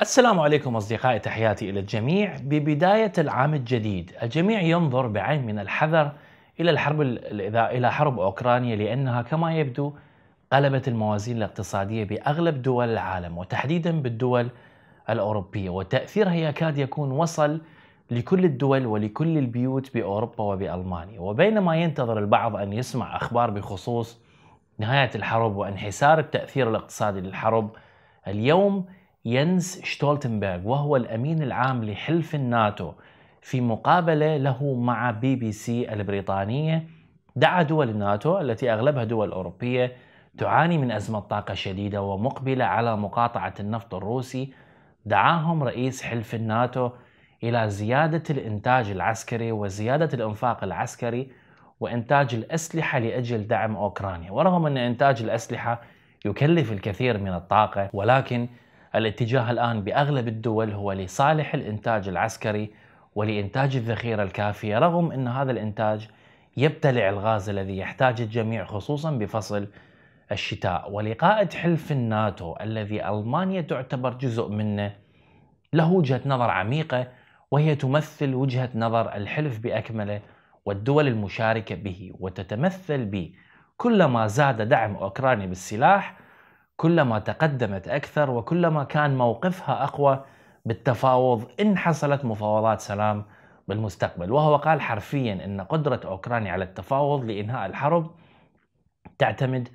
السلام عليكم اصدقائي تحياتي الى الجميع ببدايه العام الجديد الجميع ينظر بعين من الحذر الى الحرب الى حرب اوكرانيا لانها كما يبدو قلبت الموازين الاقتصاديه باغلب دول العالم وتحديدا بالدول الاوروبيه وتاثيرها يكاد يكون وصل لكل الدول ولكل البيوت باوروبا وبالمانيا وبينما ينتظر البعض ان يسمع اخبار بخصوص نهايه الحرب وانحسار التاثير الاقتصادي للحرب اليوم ينس شتولتنبرغ وهو الأمين العام لحلف الناتو في مقابلة له مع بي بي سي البريطانية دعا دول الناتو التي أغلبها دول أوروبية تعاني من أزمة طاقة شديدة ومقبلة على مقاطعة النفط الروسي دعاهم رئيس حلف الناتو إلى زيادة الإنتاج العسكري وزيادة الإنفاق العسكري وإنتاج الأسلحة لأجل دعم أوكرانيا ورغم أن إنتاج الأسلحة يكلف الكثير من الطاقة ولكن الاتجاه الآن بأغلب الدول هو لصالح الإنتاج العسكري ولإنتاج الذخيرة الكافية رغم أن هذا الإنتاج يبتلع الغاز الذي يحتاج الجميع خصوصا بفصل الشتاء ولقائد حلف الناتو الذي ألمانيا تعتبر جزء منه له وجهة نظر عميقة وهي تمثل وجهة نظر الحلف بأكمله والدول المشاركة به وتتمثل ب كلما زاد دعم أوكرانيا بالسلاح كلما تقدمت أكثر وكلما كان موقفها أقوى بالتفاوض إن حصلت مفاوضات سلام بالمستقبل وهو قال حرفيا أن قدرة أوكرانيا على التفاوض لإنهاء الحرب تعتمد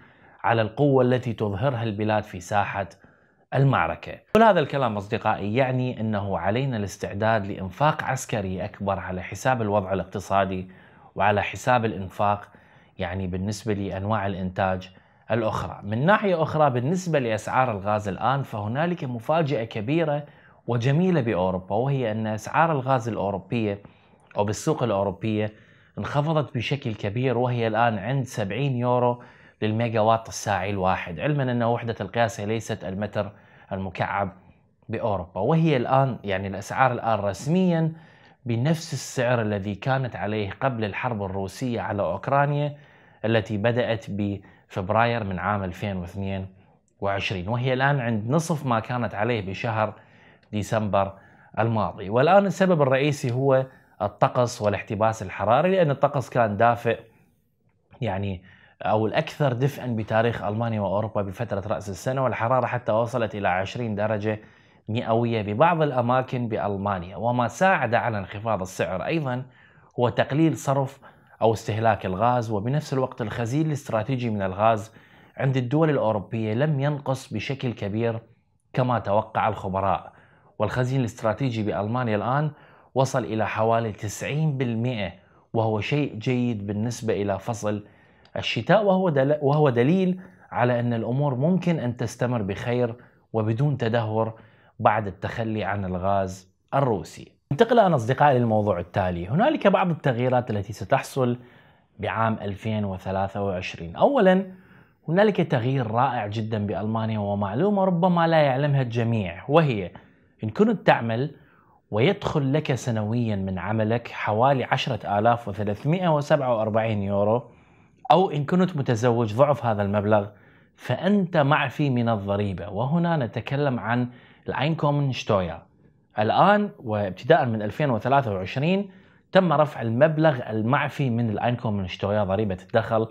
على القوة التي تظهرها البلاد في ساحة المعركة كل هذا الكلام أصدقائي يعني أنه علينا الاستعداد لإنفاق عسكري أكبر على حساب الوضع الاقتصادي وعلى حساب الإنفاق يعني بالنسبة لأنواع الإنتاج الأخرى من ناحية أخرى بالنسبة لأسعار الغاز الآن فهنالك مفاجأة كبيرة وجميلة بأوروبا وهي أن أسعار الغاز الأوروبية أو بالسوق الأوروبية انخفضت بشكل كبير وهي الآن عند 70 يورو للميجا وات الساعي الواحد علما أن وحدة القياس ليست المتر المكعب بأوروبا وهي الآن يعني الأسعار الآن رسميا بنفس السعر الذي كانت عليه قبل الحرب الروسية على أوكرانيا التي بدأت ب فبراير من عام 2022 وهي الآن عند نصف ما كانت عليه بشهر ديسمبر الماضي والآن السبب الرئيسي هو الطقس والاحتباس الحراري لأن الطقس كان دافئ يعني أو الأكثر دفئا بتاريخ ألمانيا وأوروبا بفترة رأس السنة والحرارة حتى وصلت إلى 20 درجة مئوية ببعض الأماكن بألمانيا وما ساعد على انخفاض السعر أيضا هو تقليل صرف أو استهلاك الغاز وبنفس الوقت الخزين الاستراتيجي من الغاز عند الدول الأوروبية لم ينقص بشكل كبير كما توقع الخبراء والخزين الاستراتيجي بألمانيا الآن وصل إلى حوالي 90% وهو شيء جيد بالنسبة إلى فصل الشتاء وهو, دل... وهو دليل على أن الأمور ممكن أن تستمر بخير وبدون تدهور بعد التخلي عن الغاز الروسي انتقل أنا أصدقائي للموضوع التالي هنالك بعض التغييرات التي ستحصل بعام 2023 أولا هنالك تغيير رائع جدا بألمانيا ومعلومة ربما لا يعلمها الجميع وهي إن كنت تعمل ويدخل لك سنويا من عملك حوالي 10347 يورو أو إن كنت متزوج ضعف هذا المبلغ فأنت معفي من الضريبة وهنا نتكلم عن الأينكومن شتويا الآن وابتداء من 2023 تم رفع المبلغ المعفي من الأينكوم من اشترياء ضريبة الدخل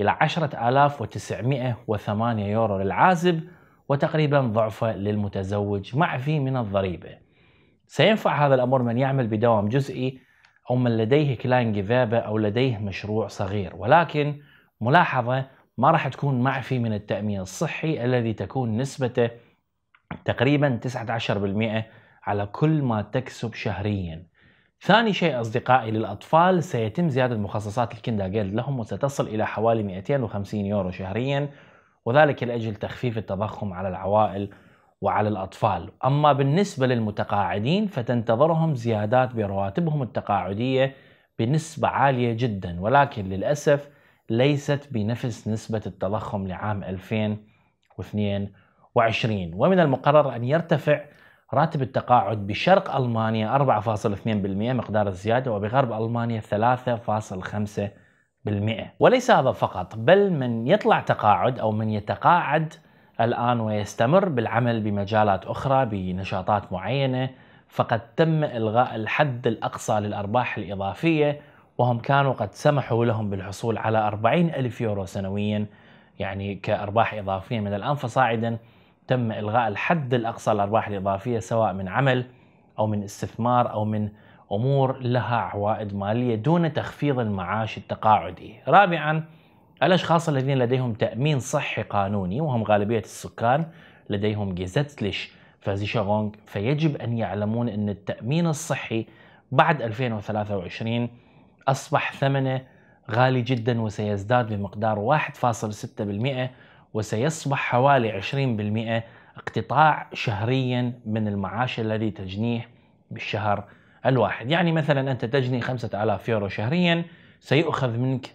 إلى 10908 يورو للعازب وتقريبا ضعفه للمتزوج معفي من الضريبة سينفع هذا الأمر من يعمل بدوام جزئي أو من لديه كلاين جذابة أو لديه مشروع صغير ولكن ملاحظة ما راح تكون معفي من التأمين الصحي الذي تكون نسبته تقريبا 19% على كل ما تكسب شهريا ثاني شيء أصدقائي للأطفال سيتم زيادة مخصصات الكندا لهم وستصل إلى حوالي 250 يورو شهريا وذلك لأجل تخفيف التضخم على العوائل وعلى الأطفال أما بالنسبة للمتقاعدين فتنتظرهم زيادات برواتبهم التقاعدية بنسبة عالية جدا ولكن للأسف ليست بنفس نسبة التضخم لعام 2022 ومن المقرر أن يرتفع راتب التقاعد بشرق ألمانيا 4.2% مقدار الزيادة وبغرب ألمانيا 3.5% وليس هذا فقط بل من يطلع تقاعد أو من يتقاعد الآن ويستمر بالعمل بمجالات أخرى بنشاطات معينة فقد تم إلغاء الحد الأقصى للأرباح الإضافية وهم كانوا قد سمحوا لهم بالحصول على 40 ألف يورو سنويا يعني كأرباح إضافية من الآن فصاعدا تم إلغاء الحد الأقصى للأرباح الإضافية سواء من عمل أو من استثمار أو من أمور لها عوائد مالية دون تخفيض المعاش التقاعدي رابعا الأشخاص الذين لديهم تأمين صحي قانوني وهم غالبية السكان لديهم جيزتلش فازيشاغونغ فيجب أن يعلمون أن التأمين الصحي بعد 2023 أصبح ثمنه غالي جدا وسيزداد بمقدار 1.6% وسيصبح حوالي 20% اقتطاع شهريا من المعاش الذي تجنيه بالشهر الواحد يعني مثلا أنت تجني 5000 يورو شهريا سيؤخذ منك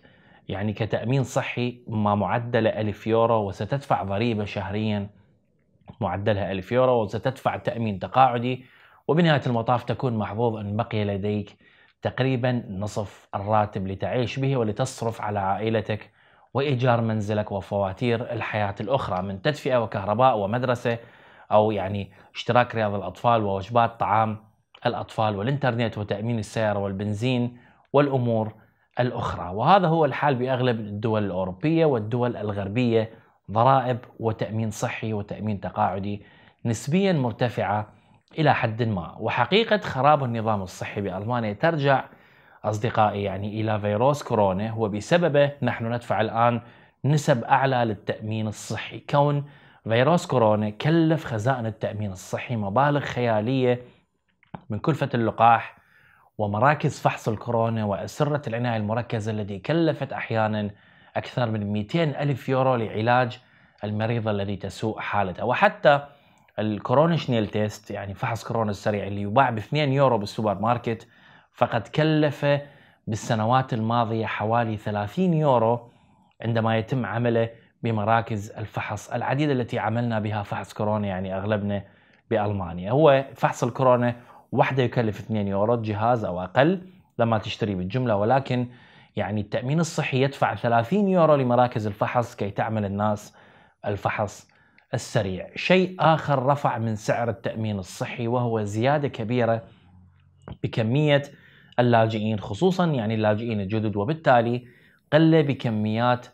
يعني كتأمين صحي ما معدله 1000 يورو وستدفع ضريبة شهريا معدلها 1000 يورو وستدفع تأمين تقاعدي وبنهاية المطاف تكون محظوظ أن بقي لديك تقريبا نصف الراتب لتعيش به ولتصرف على عائلتك وإيجار منزلك وفواتير الحياة الأخرى من تدفئة وكهرباء ومدرسة أو يعني اشتراك رياض الأطفال ووجبات طعام الأطفال والإنترنت وتأمين السيارة والبنزين والأمور الأخرى وهذا هو الحال بأغلب الدول الأوروبية والدول الغربية ضرائب وتأمين صحي وتأمين تقاعدي نسبيا مرتفعة إلى حد ما وحقيقة خراب النظام الصحي بألمانيا ترجع أصدقائي يعني إلى فيروس كورونا وبسببه نحن ندفع الآن نسب أعلى للتأمين الصحي كون فيروس كورونا كلف خزائن التأمين الصحي مبالغ خيالية من كلفة اللقاح ومراكز فحص الكورونا وأسرة العناية المركزة التي كلفت أحيانا أكثر من 200 ألف يورو لعلاج المريض الذي تسوء حالته وحتى الكورونا شنيل تيست يعني فحص كورونا السريع اللي يباع ب 2 يورو بالسوبر ماركت فقد كلف بالسنوات الماضية حوالي 30 يورو عندما يتم عمله بمراكز الفحص العديدة التي عملنا بها فحص كورونا يعني أغلبنا بألمانيا هو فحص الكورونا وحده يكلف 2 يورو جهاز أو أقل لما تشتري بالجملة ولكن يعني التأمين الصحي يدفع 30 يورو لمراكز الفحص كي تعمل الناس الفحص السريع شيء آخر رفع من سعر التأمين الصحي وهو زيادة كبيرة بكمية اللاجئين خصوصا يعني اللاجئين الجدد وبالتالي قل بكميات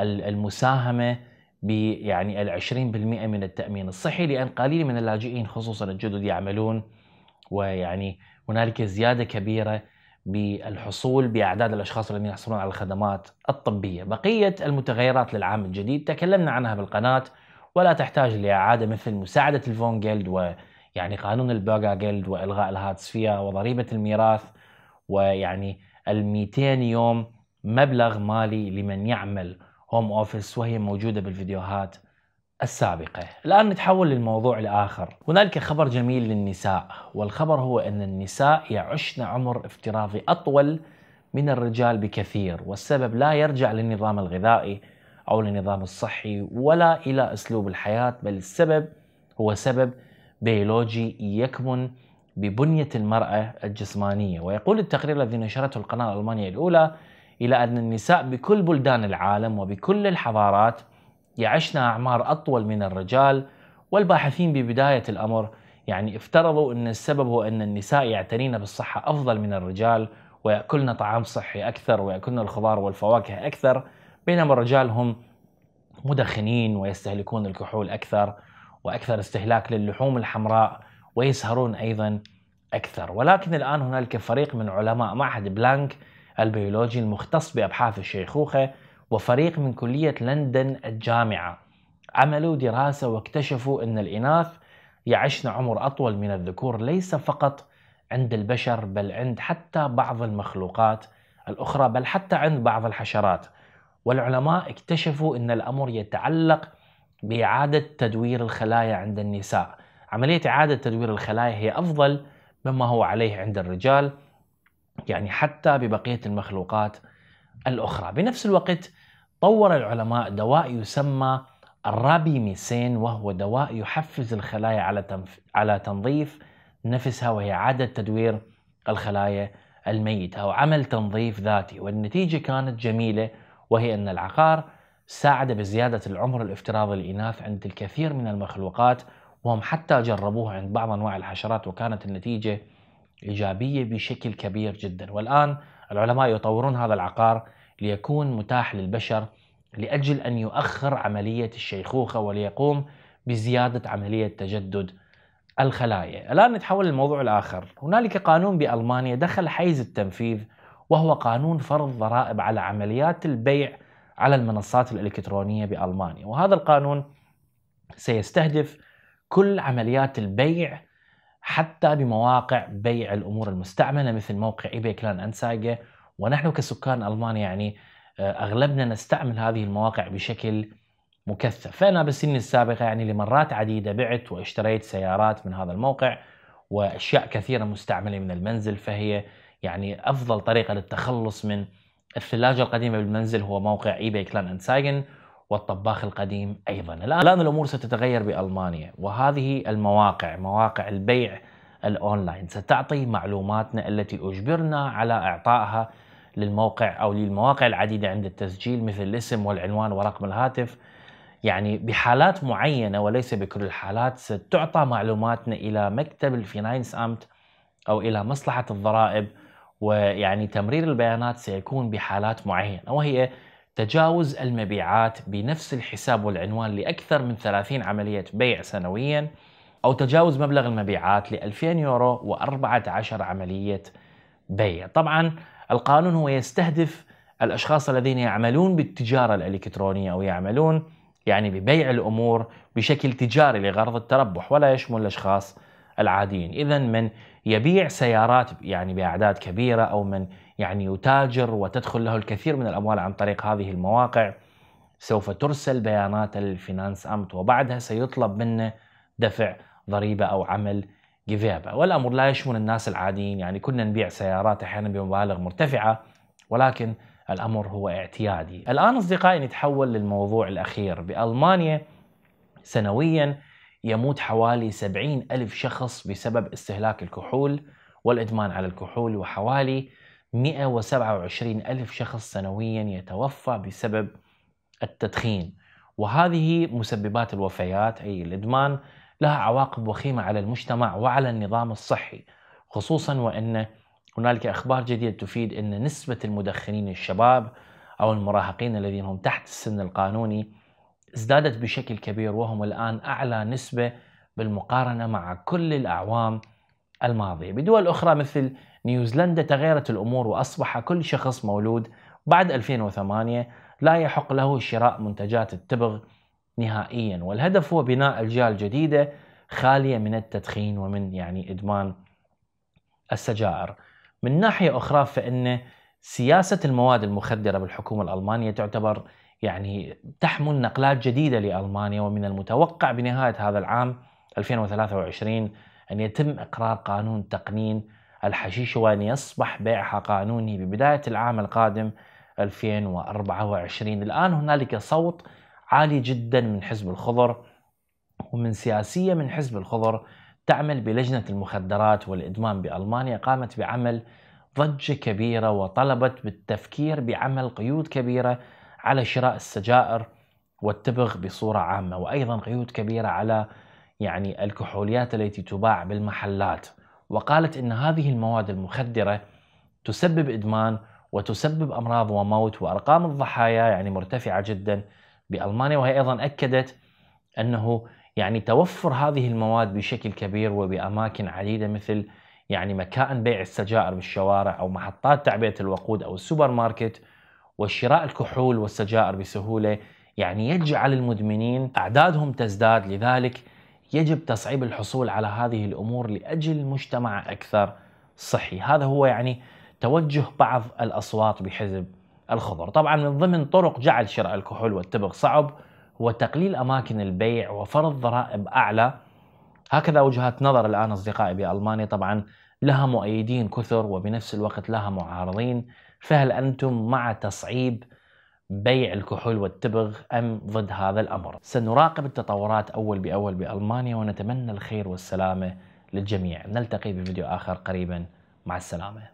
المساهمه بيعني ال 20% من التامين الصحي لان قليل من اللاجئين خصوصا الجدد يعملون ويعني هنالك زياده كبيره بالحصول باعداد الاشخاص الذين يحصلون على الخدمات الطبيه، بقيه المتغيرات للعام الجديد تكلمنا عنها بالقناه ولا تحتاج لاعاده مثل مساعده الفون جيلد ويعني قانون البرغا جيلد والغاء الهاتسفيا وضريبه الميراث ويعني ال 200 يوم مبلغ مالي لمن يعمل هوم اوفيس وهي موجوده بالفيديوهات السابقة الآن نتحول للموضوع الآخر هنالك خبر جميل للنساء والخبر هو أن النساء يعشن عمر افتراضي أطول من الرجال بكثير والسبب لا يرجع للنظام الغذائي أو للنظام الصحي ولا إلى أسلوب الحياة بل السبب هو سبب بيولوجي يكمن ببنية المرأة الجسمانية ويقول التقرير الذي نشرته القناة الألمانية الأولى إلى أن النساء بكل بلدان العالم وبكل الحضارات يعشن أعمار أطول من الرجال والباحثين ببداية الأمر يعني افترضوا أن السبب هو أن النساء يعتنين بالصحة أفضل من الرجال ويأكلن طعام صحي أكثر ويأكلن الخضار والفواكه أكثر بينما الرجال هم مدخنين ويستهلكون الكحول أكثر وأكثر استهلاك للحوم الحمراء ويسهرون أيضا أكثر ولكن الآن هنالك فريق من علماء معهد بلانك البيولوجي المختص بأبحاث الشيخوخة وفريق من كلية لندن الجامعة عملوا دراسة واكتشفوا أن الإناث يعشن عمر أطول من الذكور ليس فقط عند البشر بل عند حتى بعض المخلوقات الأخرى بل حتى عند بعض الحشرات والعلماء اكتشفوا أن الأمر يتعلق بإعادة تدوير الخلايا عند النساء عملية إعادة تدوير الخلايا هي أفضل مما هو عليه عند الرجال يعني حتى ببقية المخلوقات الأخرى بنفس الوقت طور العلماء دواء يسمى الرابيميسين وهو دواء يحفز الخلايا على تنف... على تنظيف نفسها وهي عادة تدوير الخلايا الميتة وعمل تنظيف ذاتي والنتيجة كانت جميلة وهي أن العقار ساعد بزيادة العمر الافتراضي للإناث عند الكثير من المخلوقات وهم حتى جربوها عند بعض أنواع الحشرات وكانت النتيجة إيجابية بشكل كبير جدا والآن العلماء يطورون هذا العقار ليكون متاح للبشر لأجل أن يؤخر عملية الشيخوخة وليقوم بزيادة عملية تجدد الخلايا الآن نتحول للموضوع الآخر هنالك قانون بألمانيا دخل حيز التنفيذ وهو قانون فرض ضرائب على عمليات البيع على المنصات الإلكترونية بألمانيا وهذا القانون سيستهدف كل عمليات البيع حتى بمواقع بيع الامور المستعمله مثل موقع ايباي كلان انساجه ونحن كسكان المانيا يعني آه، اغلبنا نستعمل هذه المواقع بشكل مكثف، فانا بالسنين السابقه يعني لمرات عديده بعت واشتريت سيارات من هذا الموقع واشياء كثيره مستعمله من المنزل فهي يعني افضل طريقه للتخلص من الثلاجه القديمه بالمنزل هو موقع ايباي كلان انساجن والطباخ القديم ايضا الان الامور ستتغير بالمانيا وهذه المواقع مواقع البيع الاونلاين ستعطي معلوماتنا التي اجبرنا على اعطائها للموقع او للمواقع العديده عند التسجيل مثل الاسم والعنوان ورقم الهاتف يعني بحالات معينه وليس بكل الحالات ستعطى معلوماتنا الى مكتب الفيناينس امت او الى مصلحه الضرائب ويعني تمرير البيانات سيكون بحالات معينه وهي تجاوز المبيعات بنفس الحساب والعنوان لأكثر من 30 عملية بيع سنويا أو تجاوز مبلغ المبيعات ل 2000 يورو و14 عملية بيع طبعا القانون هو يستهدف الأشخاص الذين يعملون بالتجارة الإلكترونية أو يعملون يعني ببيع الأمور بشكل تجاري لغرض التربح ولا يشمل الأشخاص العاديين إذا من يبيع سيارات يعني بأعداد كبيرة أو من يعني يتاجر وتدخل له الكثير من الأموال عن طريق هذه المواقع سوف ترسل بيانات الفينانس أمت وبعدها سيطلب منه دفع ضريبة أو عمل جيفيبا والأمر لا يشمل الناس العاديين يعني كنا نبيع سيارات أحيانا بمبالغ مرتفعة ولكن الأمر هو اعتيادي الآن أصدقائي نتحول للموضوع الأخير بألمانيا سنويا يموت حوالي 70 ألف شخص بسبب استهلاك الكحول والإدمان على الكحول وحوالي 127 ألف شخص سنويا يتوفى بسبب التدخين وهذه مسببات الوفيات أي الإدمان لها عواقب وخيمة على المجتمع وعلى النظام الصحي خصوصا وأن هنالك أخبار جديدة تفيد أن نسبة المدخنين الشباب أو المراهقين الذين هم تحت السن القانوني ازدادت بشكل كبير وهم الآن أعلى نسبة بالمقارنة مع كل الأعوام الماضية بدول أخرى مثل نيوزيلندا تغيرت الأمور وأصبح كل شخص مولود بعد 2008 لا يحق له شراء منتجات التبغ نهائيا والهدف هو بناء أجيال جديدة خالية من التدخين ومن يعني إدمان السجائر من ناحية أخرى فإن سياسة المواد المخدرة بالحكومة الألمانية تعتبر يعني تحمل نقلات جديدة لألمانيا ومن المتوقع بنهاية هذا العام 2023 أن يتم إقرار قانون تقنين الحشيش وأن يصبح بيعها قانوني ببداية العام القادم 2024 الآن هنالك صوت عالي جدا من حزب الخضر ومن سياسية من حزب الخضر تعمل بلجنة المخدرات والإدمان بألمانيا قامت بعمل ضجة كبيرة وطلبت بالتفكير بعمل قيود كبيرة على شراء السجائر والتبغ بصورة عامة وأيضا قيود كبيرة على يعني الكحوليات التي تباع بالمحلات وقالت أن هذه المواد المخدرة تسبب إدمان وتسبب أمراض وموت وأرقام الضحايا يعني مرتفعة جدا بألمانيا وهي أيضا أكدت أنه يعني توفر هذه المواد بشكل كبير وبأماكن عديدة مثل يعني مكائن بيع السجائر بالشوارع أو محطات تعبئة الوقود أو السوبر ماركت وشراء الكحول والسجائر بسهولة يعني يجعل المدمنين أعدادهم تزداد لذلك يجب تصعيب الحصول على هذه الأمور لأجل مجتمع أكثر صحي هذا هو يعني توجه بعض الأصوات بحزب الخضر طبعا من ضمن طرق جعل شراء الكحول والتبغ صعب هو تقليل أماكن البيع وفرض ضرائب أعلى هكذا وجهات نظر الآن أصدقائي بألمانيا طبعا لها مؤيدين كثر وبنفس الوقت لها معارضين فهل أنتم مع تصعيب بيع الكحول والتبغ أم ضد هذا الأمر سنراقب التطورات أول بأول بألمانيا ونتمنى الخير والسلامة للجميع نلتقي بفيديو آخر قريبا مع السلامة